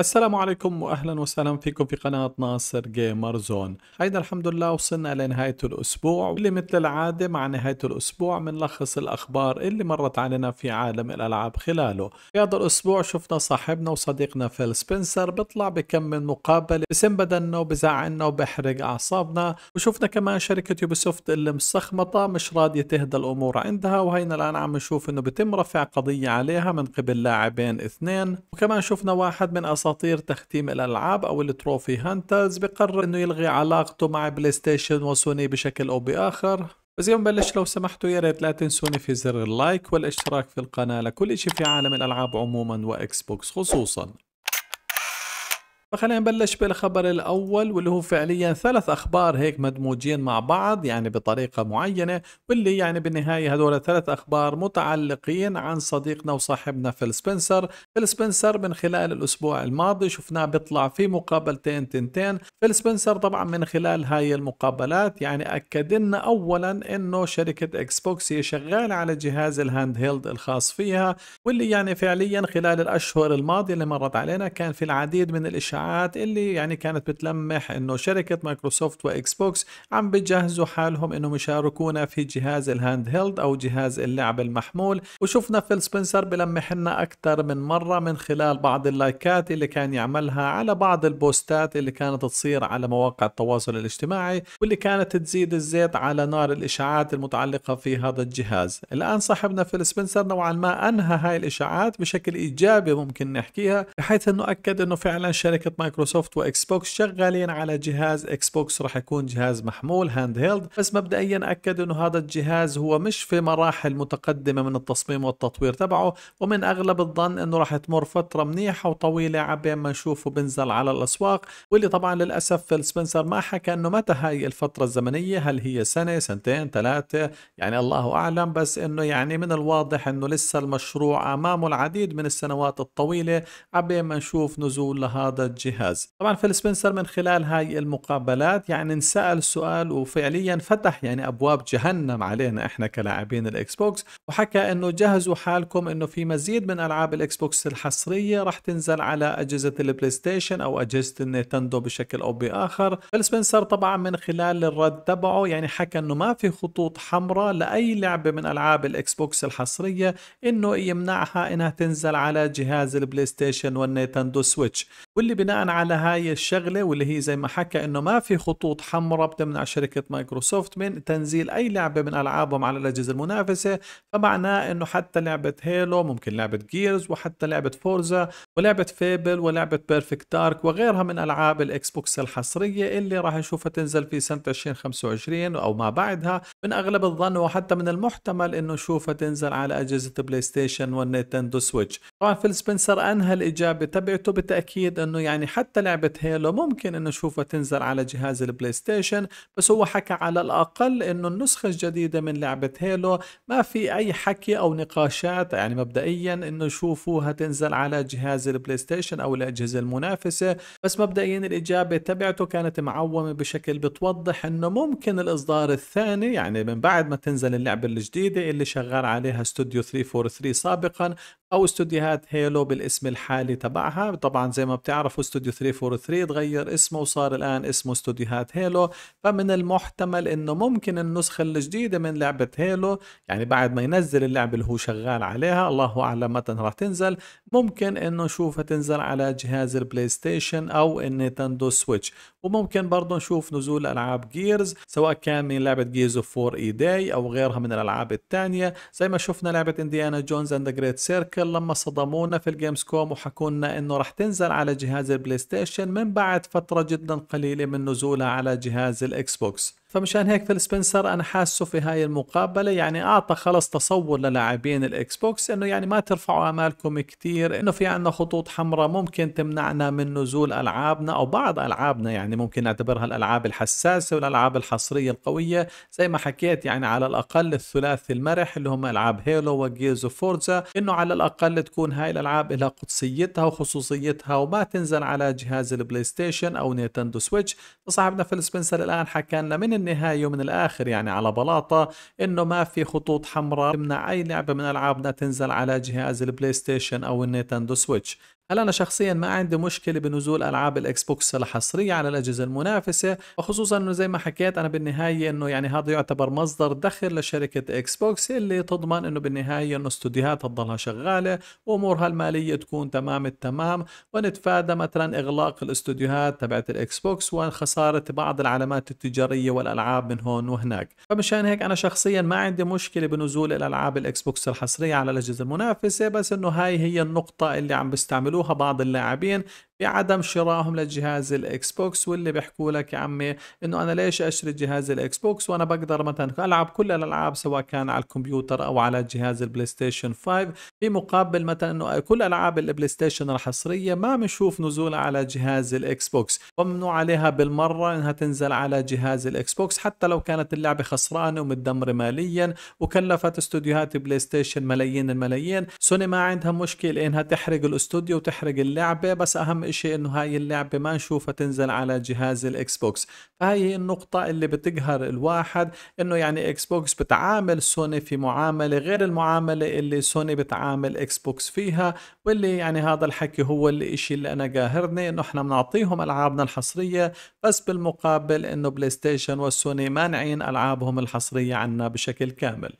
السلام عليكم واهلا وسهلا فيكم في قناة ناصر جيمر زون هيدا الحمد لله وصلنا لنهاية الاسبوع اللي مثل العادة مع نهاية الاسبوع بنلخص الاخبار اللي مرت علينا في عالم الالعاب خلاله في هذا الاسبوع شفنا صاحبنا وصديقنا فيل سبنسر بيطلع بكم من مقابلة بسم بدنه وبزعلنا وبحرق اعصابنا وشفنا كمان شركة يوبيسوفت اللي مسخمطة مش راضية تهدى الامور عندها وهينا الان عم نشوف انه بتم رفع قضية عليها من قبل لاعبين اثنين وكمان شفنا واحد من اصحاب أساطير تختيم الألعاب أو التروفي هانترز بقرر إنه يلغي علاقته مع بلاي ستيشن وسوني بشكل أو بآخر بس يوم بلش لو سمحتوا يا ريت لا تنسوني في زر اللايك والاشتراك في القناة لكل شيء في عالم الألعاب عموما وإكس بوكس خصوصا فخلينا نبلش بالخبر الاول واللي هو فعليا ثلاث اخبار هيك مدموجين مع بعض يعني بطريقه معينه واللي يعني بالنهايه هذول ثلاث اخبار متعلقين عن صديقنا وصاحبنا فيل سبنسر، فيل سبنسر من خلال الاسبوع الماضي شفناه بيطلع في مقابلتين تنتين، فيل سبنسر طبعا من خلال هاي المقابلات يعني اكد لنا اولا انه شركه اكس بوكس هي شغاله على جهاز الهاند هيلد الخاص فيها واللي يعني فعليا خلال الاشهر الماضيه اللي مرت علينا كان في العديد من الاشياء الاشاعات اللي يعني كانت بتلمح انه شركه مايكروسوفت واكس بوكس عم بجهزوا حالهم انهم يشاركونا في جهاز الهاند هيلد او جهاز اللعب المحمول وشفنا فيل سبنسر بلمح لنا اكثر من مره من خلال بعض اللايكات اللي كان يعملها على بعض البوستات اللي كانت تصير على مواقع التواصل الاجتماعي واللي كانت تزيد الزيت على نار الاشاعات المتعلقه في هذا الجهاز الان صاحبنا فيل سبنسر نوعا ما انهى هاي الاشاعات بشكل ايجابي ممكن نحكيها بحيث انه اكد انه فعلا شركه شركه مايكروسوفت واكس بوكس شغالين على جهاز اكس بوكس راح يكون جهاز محمول هاند هيلد بس مبدئيا اكدوا انه هذا الجهاز هو مش في مراحل متقدمه من التصميم والتطوير تبعه ومن اغلب الظن انه راح تمر فتره منيحه وطويله عبين ما نشوفه بنزل على الاسواق واللي طبعا للاسف فيل سبنسر ما حكى انه متى هاي الفتره الزمنيه هل هي سنه سنتين ثلاثه يعني الله اعلم بس انه يعني من الواضح انه لسه المشروع امامه العديد من السنوات الطويله عبين ما نشوف نزول لهذا الجهاز الجهاز طبعا فيل سبنسر من خلال هاي المقابلات يعني انسأل سؤال وفعليا فتح يعني أبواب جهنم علينا إحنا كلاعبين الإكس بوكس وحكى إنه جهزوا حالكم إنه في مزيد من ألعاب الإكس بوكس الحصرية راح تنزل على أجهزة البلاي ستيشن أو أجهزة النينتندو بشكل أو بآخر فيل سبنسر طبعا من خلال الرد تبعه يعني حكى إنه ما في خطوط حمراء لأي لعبة من ألعاب الإكس بوكس الحصرية إنه يمنعها إنها تنزل على جهاز البلاي ستيشن والنينتندو سويتش واللي بناء على هاي الشغلة واللي هي زي ما حكى انه ما في خطوط حمراء بتمنع شركة مايكروسوفت من تنزيل اي لعبة من العابهم على الاجهزة المنافسة فمعناه انه حتى لعبة هيلو ممكن لعبة جيرز وحتى لعبة فورزا ولعبة فيبل ولعبة بيرفكت دارك وغيرها من العاب الاكس بوكس الحصرية اللي راح نشوفها تنزل في سنة 2025 او ما بعدها من اغلب الظن وحتى من المحتمل انه نشوفها تنزل على اجهزة بلاي ستيشن والنينتندو سويتش طبعا فيل سبنسر انهى الاجابة تبعته بتأكيد انه يعني حتى لعبه هيلو ممكن انه نشوفها تنزل على جهاز البلاي ستيشن بس هو حكى على الاقل انه النسخه الجديده من لعبه هيلو ما في اي حكي او نقاشات يعني مبدئيا انه يشوفوها تنزل على جهاز البلاي ستيشن او الاجهزه المنافسه بس مبدئيا الاجابه تبعته كانت معومه بشكل بتوضح انه ممكن الاصدار الثاني يعني من بعد ما تنزل اللعبه الجديده اللي شغال عليها استوديو 343 سابقا او استوديوهات هيلو بالاسم الحالي تبعها طبعا زي ما بتعرفوا استوديو 343 تغير اسمه وصار الان اسمه استوديوهات هيلو فمن المحتمل انه ممكن النسخة الجديدة من لعبة هيلو يعني بعد ما ينزل اللعبة اللي هو شغال عليها الله اعلم متى راح تنزل ممكن انه نشوفها تنزل على جهاز البلاي ستيشن او النينتندو سويتش وممكن برضه نشوف نزول العاب جيرز سواء كان من لعبة جيرز اوف 4 اي داي او غيرها من الالعاب الثانية زي ما شفنا لعبة انديانا جونز اند جريت سيركل بالاخر لما صدمونا في الجيمز كوم وحكونا انه راح تنزل على جهاز البلاي ستيشن من بعد فتره جدا قليله من نزولها على جهاز الاكس بوكس فمشان هيك فيل سبنسر انا حاسه في هاي المقابله يعني اعطى خلص تصور للاعبين الاكس بوكس انه يعني ما ترفعوا امالكم كثير انه في عندنا خطوط حمراء ممكن تمنعنا من نزول العابنا او بعض العابنا يعني ممكن نعتبرها الالعاب الحساسه والالعاب الحصريه القويه زي ما حكيت يعني على الاقل الثلاثي المرح اللي هم العاب هيلو وجيرز وفورزا انه على الاقل تكون هاي الالعاب لها قدسيتها وخصوصيتها وما تنزل على جهاز البلاي ستيشن او نينتندو سويتش فصاحبنا فيل سبنسر الان حكى لنا من النهايه ومن الاخر يعني على بلاطه انه ما في خطوط حمراء تمنع اي لعبه من العابنا تنزل على جهاز البلاي ستيشن او النينتندو سويتش هل أنا شخصيا ما عندي مشكلة بنزول ألعاب الإكس بوكس الحصرية على الأجهزة المنافسة وخصوصا أنه زي ما حكيت أنا بالنهاية أنه يعني هذا يعتبر مصدر دخل لشركة إكس بوكس اللي تضمن أنه بالنهاية أنه استوديوهاتها تضلها شغالة وأمورها المالية تكون تمام التمام ونتفادى مثلا إغلاق الاستوديوهات تبعت الإكس بوكس وخسارة بعض العلامات التجارية والألعاب من هون وهناك فمشان هيك أنا شخصيا ما عندي مشكلة بنزول الألعاب الإكس بوكس الحصرية على الأجهزة المنافسة بس أنه هاي هي النقطة اللي عم بيستعملوها قالوها بعض اللاعبين بعدم شرائهم لجهاز الاكس بوكس واللي بيحكوا لك يا عمي انه انا ليش اشتري جهاز الاكس بوكس وانا بقدر مثلا العب كل الالعاب سواء كان على الكمبيوتر او على جهاز البلاي ستيشن 5 بمقابل مثلا انه كل العاب البلاي ستيشن الحصريه ما بنشوف نزولها على جهاز الاكس بوكس ممنوع عليها بالمره انها تنزل على جهاز الاكس بوكس حتى لو كانت اللعبه خسرانه ومتدمره ماليا وكلفت استوديوهات بلاي ستيشن ملايين الملايين سوني ما عندها مشكله انها تحرق الاستوديو وتحرق اللعبه بس اهم إشي إنه هاي اللعبة ما نشوفها تنزل على جهاز الإكس بوكس فهي هي النقطة اللي بتقهر الواحد إنه يعني إكس بوكس بتعامل سوني في معاملة غير المعاملة اللي سوني بتعامل إكس بوكس فيها واللي يعني هذا الحكي هو الإشي اللي أنا قاهرني إنه إحنا بنعطيهم ألعابنا الحصرية بس بالمقابل إنه بلاي ستيشن والسوني مانعين ألعابهم الحصرية عنا بشكل كامل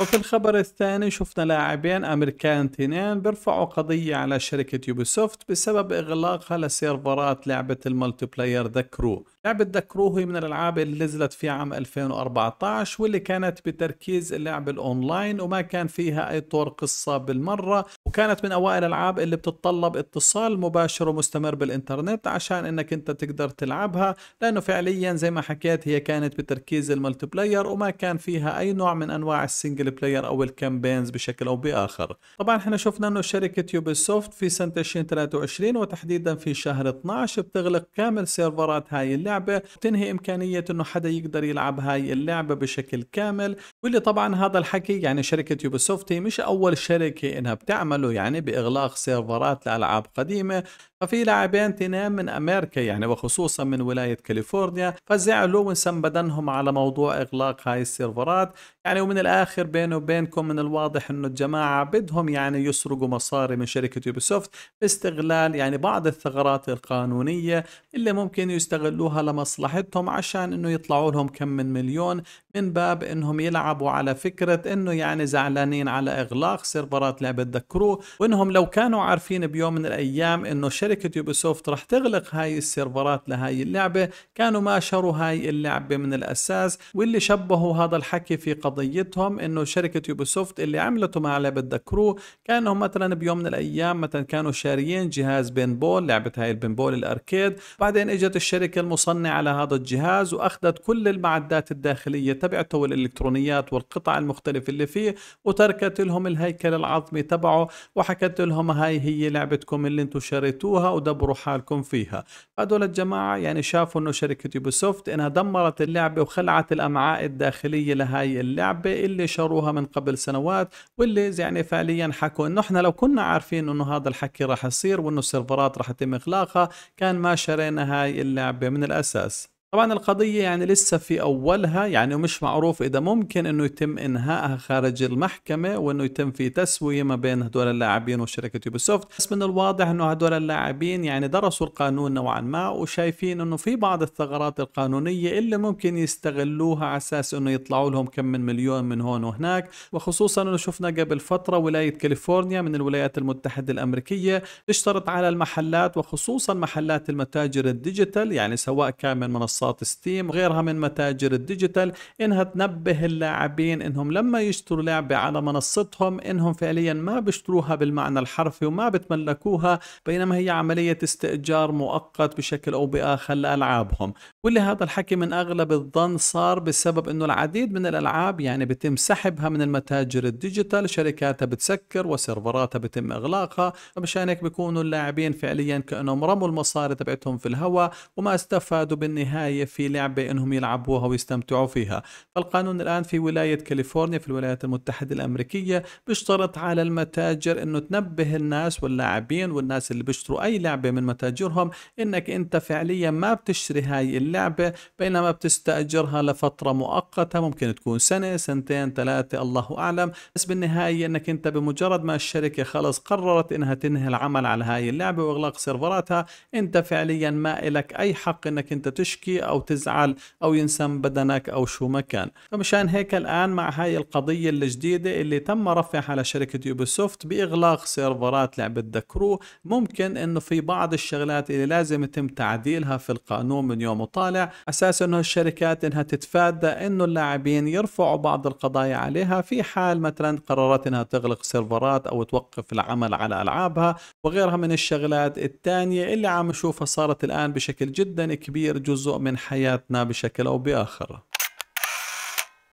وفي الخبر الثاني شفنا لاعبين أمريكان تنين بيرفعوا قضية على شركة يوبيسوفت بسبب إغلاقها لسيرفرات لعبة الملتي بلاير ذا كرو لعبة ذا كرو هي من الألعاب اللي نزلت في عام 2014 واللي كانت بتركيز اللعب الأونلاين وما كان فيها أي طور قصة بالمرة وكانت من أوائل الألعاب اللي بتتطلب اتصال مباشر ومستمر بالإنترنت عشان إنك أنت تقدر تلعبها لأنه فعليا زي ما حكيت هي كانت بتركيز الملتي بلاير وما كان فيها أي نوع من أنواع السنجل البلاير او الكامبينز بشكل او باخر طبعا احنا شفنا انه شركه يوبي سوفت في سنه 2023 وتحديدا في شهر 12 بتغلق كامل سيرفرات هاي اللعبه تنهي امكانيه انه حدا يقدر يلعب هاي اللعبه بشكل كامل واللي طبعا هذا الحكي يعني شركه يوبي سوفت هي مش اول شركه انها بتعمله يعني باغلاق سيرفرات لالعاب قديمه ففي لاعبين تنام من امريكا يعني وخصوصا من ولايه كاليفورنيا فزعلوا وانسم بدنهم على موضوع اغلاق هاي السيرفرات يعني ومن الاخر بيني وبينكم من الواضح انه الجماعه بدهم يعني يسرقوا مصاري من شركه يوبيسوفت باستغلال يعني بعض الثغرات القانونيه اللي ممكن يستغلوها لمصلحتهم عشان انه يطلعوا لهم كم من مليون من باب انهم يلعبوا على فكره انه يعني زعلانين على اغلاق سيرفرات لعبه ذا كرو وانهم لو كانوا عارفين بيوم من الايام انه شركه يوبيسوفت رح تغلق هاي السيرفرات لهاي اللعبه كانوا ما شروا هاي اللعبه من الاساس واللي شبهوا هذا الحكي في قضيتهم انه شركه يوبيسوفت اللي عملته مع لعبه دكرو كانهم مثلا بيوم من الايام مثلا كانوا شاريين جهاز بينبول لعبه هاي البينبول الاركيد بعدين اجت الشركه المصنعه لهذا الجهاز واخذت كل المعدات الداخليه تبعته والالكترونيات والقطع المختلفه اللي فيه وتركت لهم الهيكل العظمي تبعه وحكت لهم هاي هي لعبتكم اللي انتم شريتوها ودبروا حالكم فيها هذول الجماعه يعني شافوا انه شركه يوبيسوفت انها دمرت اللعبه وخلعت الامعاء الداخليه لهاي اللعبه اللي شروا اختاروها من قبل سنوات واللي يعني فعليا حكوا انه احنا لو كنا عارفين انه هذا الحكي راح يصير وانه السيرفرات راح يتم اغلاقها كان ما شرينا هاي اللعبه من الاساس طبعا القضية يعني لسه في أولها يعني ومش معروف إذا ممكن إنه يتم إنهائها خارج المحكمة وإنه يتم في تسوية ما بين هدول اللاعبين وشركة يوبيسوفت بس من الواضح إنه هدول اللاعبين يعني درسوا القانون نوعا ما وشايفين إنه في بعض الثغرات القانونية اللي ممكن يستغلوها على أساس إنه يطلعوا لهم كم من مليون من هون وهناك وخصوصا إنه شفنا قبل فترة ولاية كاليفورنيا من الولايات المتحدة الأمريكية تشترط على المحلات وخصوصا محلات المتاجر الديجيتال يعني سواء كان من منصات منصات ستيم وغيرها من متاجر الديجيتال انها تنبه اللاعبين انهم لما يشتروا لعبه على منصتهم انهم فعليا ما بيشتروها بالمعنى الحرفي وما بتملكوها بينما هي عمليه استئجار مؤقت بشكل او باخر لالعابهم واللي هذا الحكي من اغلب الظن صار بسبب انه العديد من الالعاب يعني بتم سحبها من المتاجر الديجيتال شركاتها بتسكر وسيرفراتها بتم اغلاقها فمشان هيك بيكونوا اللاعبين فعليا كانهم رموا المصاري تبعتهم في الهواء وما استفادوا بالنهايه النهاية في لعبة انهم يلعبوها ويستمتعوا فيها فالقانون الان في ولاية كاليفورنيا في الولايات المتحدة الامريكية بيشترط على المتاجر انه تنبه الناس واللاعبين والناس اللي بيشتروا اي لعبة من متاجرهم انك انت فعليا ما بتشتري هاي اللعبة بينما بتستأجرها لفترة مؤقتة ممكن تكون سنة سنتين ثلاثة الله اعلم بس بالنهاية انك انت بمجرد ما الشركة خلص قررت انها تنهي العمل على هاي اللعبة واغلاق سيرفراتها انت فعليا ما لك اي حق انك انت تشكي او تزعل او ينسم بدنك او شو ما كان فمشان هيك الان مع هاي القضيه الجديده اللي تم رفعها على شركه يوبيسوفت باغلاق سيرفرات لعبه دكرو ممكن انه في بعض الشغلات اللي لازم يتم تعديلها في القانون من يوم وطالع اساس انه الشركات انها تتفادى انه اللاعبين يرفعوا بعض القضايا عليها في حال مثلا قررت انها تغلق سيرفرات او توقف العمل على العابها وغيرها من الشغلات الثانيه اللي عم نشوفها صارت الان بشكل جدا كبير جزء من حياتنا بشكل أو بآخر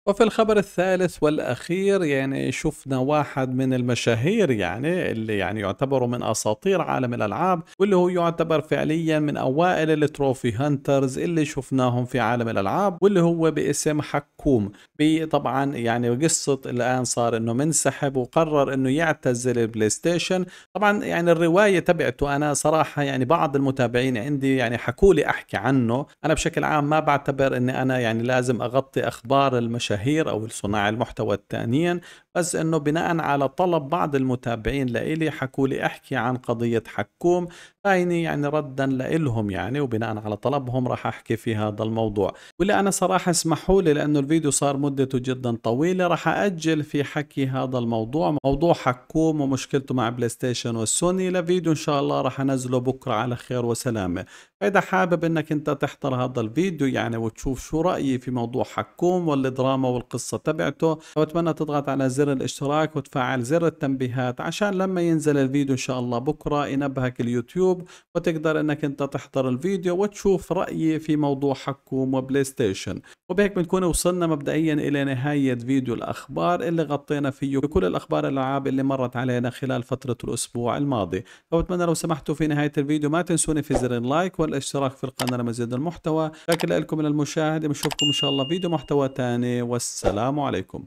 وفي الخبر الثالث والأخير يعني شفنا واحد من المشاهير يعني اللي يعني يعتبروا من أساطير عالم الألعاب واللي هو يعتبر فعليا من أوائل التروفي هانترز اللي شفناهم في عالم الألعاب واللي هو باسم حكوم طبعا يعني قصة الآن صار أنه منسحب وقرر أنه يعتزل البلاي ستيشن طبعا يعني الرواية تبعته أنا صراحة يعني بعض المتابعين عندي يعني حكوا لي أحكي عنه أنا بشكل عام ما بعتبر أني أنا يعني لازم أغطي أخبار المشاهير المشاهير أو صناع المحتوى الثانيين بس انه بناء على طلب بعض المتابعين لإلي حكوا لي احكي عن قضية حكوم هايني يعني ردا لإلهم يعني وبناء على طلبهم راح احكي في هذا الموضوع واللي انا صراحة اسمحوا لي لانه الفيديو صار مدته جدا طويلة راح اجل في حكي هذا الموضوع موضوع حكوم ومشكلته مع بلاي ستيشن والسوني لفيديو ان شاء الله راح انزله بكرة على خير وسلامة فاذا حابب انك انت تحضر هذا الفيديو يعني وتشوف شو رأيي في موضوع حكوم والدراما والقصة تبعته واتمنى تضغط على زر زر الاشتراك وتفعل زر التنبيهات عشان لما ينزل الفيديو ان شاء الله بكره ينبهك اليوتيوب وتقدر انك انت تحضر الفيديو وتشوف رايي في موضوع حكوم وبلاي ستيشن وبهيك بنكون وصلنا مبدئيا الى نهايه فيديو الاخبار اللي غطينا فيه بكل الاخبار الالعاب اللي مرت علينا خلال فتره الاسبوع الماضي فبتمنى لو سمحتوا في نهايه الفيديو ما تنسوني في زر اللايك والاشتراك في القناه لمزيد المحتوى شكرا لكم للمشاهده بنشوفكم ان شاء الله فيديو محتوى ثاني والسلام عليكم